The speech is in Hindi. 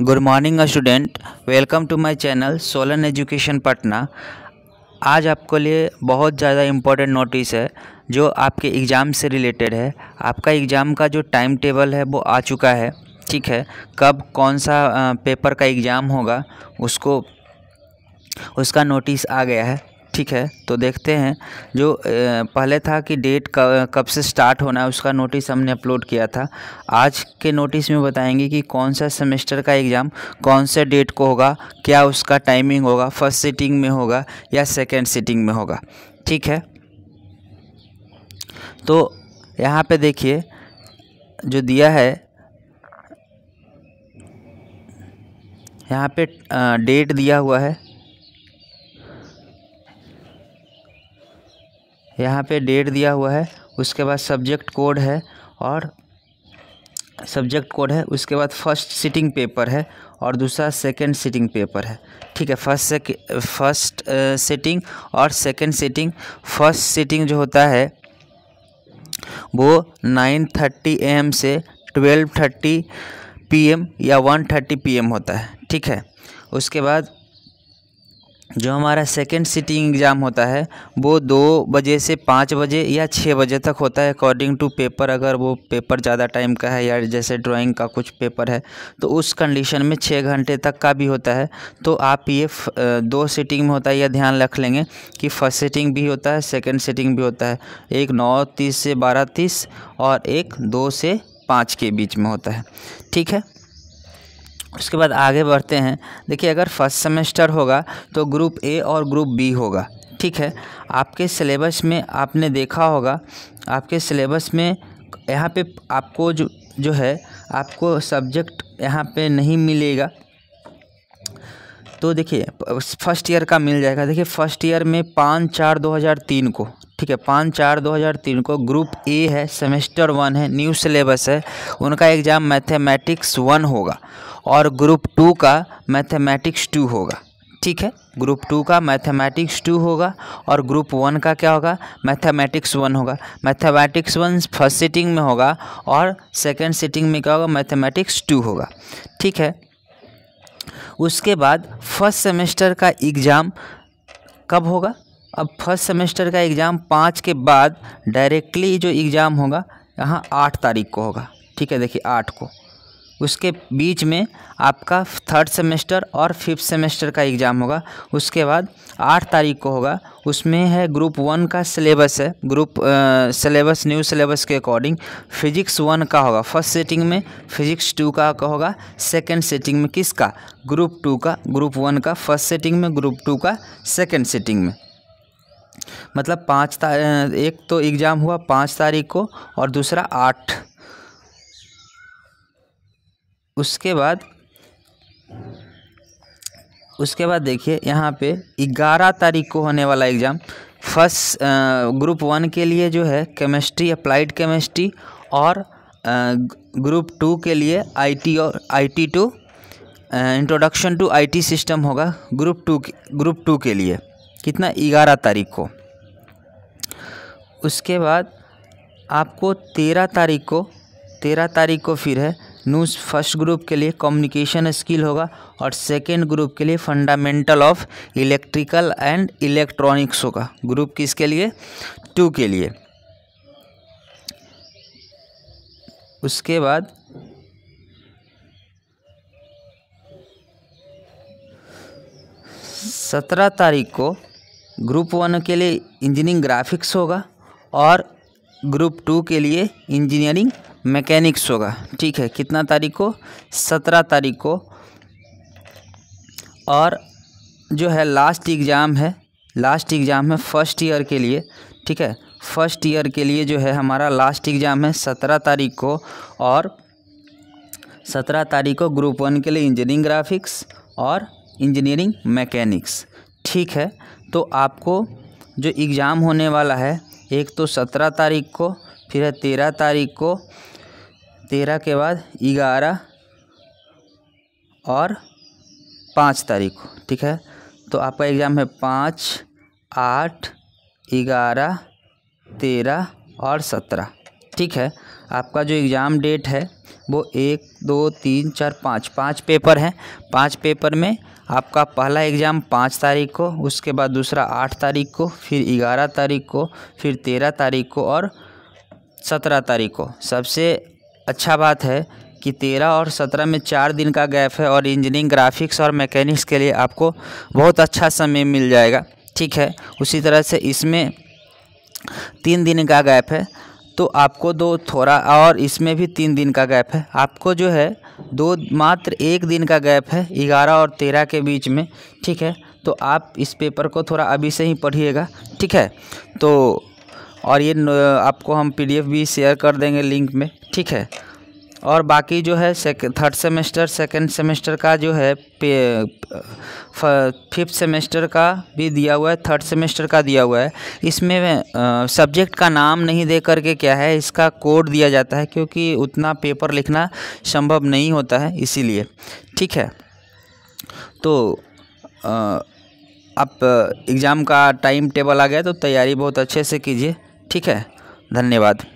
good morning student welcome to my channel Solan education Patna आज आपको लिए बहुत ज़्यादा इम्पोर्टेंट नोटिस है जो आपके एग्ज़ाम से रिलेटेड है आपका एग्ज़ाम का जो टाइम टेबल है वो आ चुका है ठीक है कब कौन सा पेपर का एग्ज़ाम होगा उसको उसका नोटिस आ गया है ठीक है तो देखते हैं जो पहले था कि डेट कब से स्टार्ट होना है उसका नोटिस हमने अपलोड किया था आज के नोटिस में बताएंगे कि कौन सा सेमेस्टर का एग्ज़ाम कौन से डेट को होगा क्या उसका टाइमिंग होगा फर्स्ट सीटिंग में होगा या सेकेंड सीटिंग में होगा ठीक है तो यहाँ पे देखिए जो दिया है यहाँ पे डेट दिया हुआ है यहाँ पे डेट दिया हुआ है उसके बाद सब्जेक्ट कोड है और सब्जेक्ट कोड है उसके बाद फर्स्ट सिटिंग पेपर है और दूसरा सेकंड सिटिंग पेपर है ठीक है फर्स्ट से फर्स्ट सिटिंग और सेकंड सिटिंग फर्स्ट सिटिंग जो होता है वो नाइन थर्टी एम से ट्वेल्व थर्टी एम या वन थर्टी एम होता है ठीक है उसके बाद जो हमारा सेकेंड सिटिंग एग्ज़ाम होता है वो दो बजे से पाँच बजे या छः बजे तक होता है अकॉर्डिंग टू पेपर अगर वो पेपर ज़्यादा टाइम का है या जैसे ड्राइंग का कुछ पेपर है तो उस कंडीशन में छः घंटे तक का भी होता है तो आप ये दो सिटिंग में होता है यह ध्यान रख लेंगे कि फर्स्ट सिटिंग भी होता है सेकेंड सिटिंग भी होता है एक नौ तीस से बारह तीस और एक दो से पाँच के बीच में होता है ठीक है उसके बाद आगे बढ़ते हैं देखिए अगर फर्स्ट सेमेस्टर होगा तो ग्रुप ए और ग्रुप बी होगा ठीक है आपके सिलेबस में आपने देखा होगा आपके सिलेबस में यहाँ पे आपको जो जो है आपको सब्जेक्ट यहाँ पे नहीं मिलेगा तो देखिए फर्स्ट ईयर का मिल जाएगा देखिए फर्स्ट ईयर में पाँच चार दो हज़ार तीन को ठीक है पाँच चार दो हज़ार तीन को ग्रुप ए है सेमेस्टर वन है न्यू सिलेबस है उनका एग्ज़ाम मैथमेटिक्स वन होगा और ग्रुप टू का मैथमेटिक्स टू होगा ठीक है ग्रुप टू का मैथमेटिक्स टू होगा और ग्रुप वन का क्या होगा मैथमेटिक्स वन होगा मैथमेटिक्स वन फर्स्ट सीटिंग में होगा और सेकेंड सीटिंग में क्या होगा मैथमेटिक्स टू होगा ठीक है उसके बाद फर्स्ट सेमेस्टर का एग्ज़ाम कब होगा अब फर्स्ट सेमेस्टर का एग्ज़ाम पाँच के बाद डायरेक्टली जो एग्ज़ाम होगा यहाँ आठ तारीख को होगा ठीक है देखिए आठ को उसके बीच में आपका थर्ड सेमेस्टर और फिफ्थ सेमेस्टर का एग्ज़ाम होगा उसके बाद आठ तारीख को होगा उसमें है ग्रुप वन का सिलेबस है ग्रुप सिलेबस न्यू सिलेबस के अकॉर्डिंग फिजिक्स वन का होगा फर्स्ट सेटिंग में फिजिक्स टू का होगा सेकेंड सेटिंग में किसका ग्रुप टू का ग्रुप वन का फर्स्ट सेटिंग में ग्रुप टू का सेकेंड सेटिंग में मतलब पाँच एक तो एग्ज़ाम हुआ पाँच तारीख को और दूसरा आठ उसके बाद उसके बाद देखिए यहाँ पे ग्यारह तारीख को होने वाला एग्ज़ाम फर्स्ट ग्रुप वन के लिए जो है केमिस्ट्री अप्लाइड केमिस्ट्री और ग्रुप टू के लिए आईटी और IT two introduction to IT system होगा ग्रुप टू ग्रुप टू के लिए कितना ग्यारह तारीख को उसके बाद आपको तेरह तारीख को तेरह तारीख को फिर है न्यूज़ फर्स्ट ग्रुप के लिए कम्युनिकेशन स्किल होगा और सेकेंड ग्रुप के लिए fundamental of electrical and electronics होगा ग्रुप किसके लिए टू के लिए उसके बाद सत्रह तारीख को ग्रुप वन के लिए इंजीनियरिंग ग्राफिक्स होगा और ग्रुप टू के लिए इंजीनियरिंग मैकेनिक्स होगा ठीक है कितना तारीख को सत्रह तारीख को और जो है लास्ट एग्ज़ाम है लास्ट एग्ज़ाम है फर्स्ट ईयर के लिए ठीक है फर्स्ट ईयर के लिए जो है हमारा लास्ट एग्ज़ाम है सत्रह तारीख को और सत्रह तारीख को ग्रुप वन के लिए इंजीनियरिंग ग्राफिक्स और इंजीनियरिंग मैकेनिक्स ठीक है तो आपको जो एग्ज़ाम होने वाला है एक तो सत्रह तारीख को फिर है तेरह तारीख को तेरह के बाद ग्यारह और पाँच तारीख को ठीक है तो आपका एग्ज़ाम है पाँच आठ ग्यारह तेरह और सत्रह ठीक है आपका जो एग्ज़ाम डेट है वो एक दो तीन चार पाँच पाँच पेपर हैं पाँच पेपर में आपका पहला एग्ज़ाम पाँच तारीख को उसके बाद दूसरा आठ तारीख को फिर ग्यारह तारीख को फिर तेरह तारीख को और सत्रह तारीख को सबसे अच्छा बात है कि तेरह और सत्रह में चार दिन का गैप है और इंजीनियरिंग ग्राफिक्स और मैकेनिक्स के लिए आपको बहुत अच्छा समय मिल जाएगा ठीक है उसी तरह से इसमें तीन दिन का गैप है तो आपको दो थोड़ा और इसमें भी तीन दिन का गैप है आपको जो है दो मात्र एक दिन का गैप है ग्यारह और तेरह के बीच में ठीक है तो आप इस पेपर को थोड़ा अभी से ही पढ़िएगा ठीक है तो और ये आपको हम पीडीएफ भी शेयर कर देंगे लिंक में ठीक है और बाकी जो है थर्ड सेमेस्टर सेकेंड सेमेस्टर का जो है फिफ्थ सेमेस्टर का भी दिया हुआ है थर्ड सेमेस्टर का दिया हुआ है इसमें सब्जेक्ट का नाम नहीं दे करके क्या है इसका कोड दिया जाता है क्योंकि उतना पेपर लिखना संभव नहीं होता है इसीलिए ठीक है तो आ, आप एग्ज़ाम का टाइम टेबल आ गया तो तैयारी बहुत अच्छे से कीजिए ठीक है धन्यवाद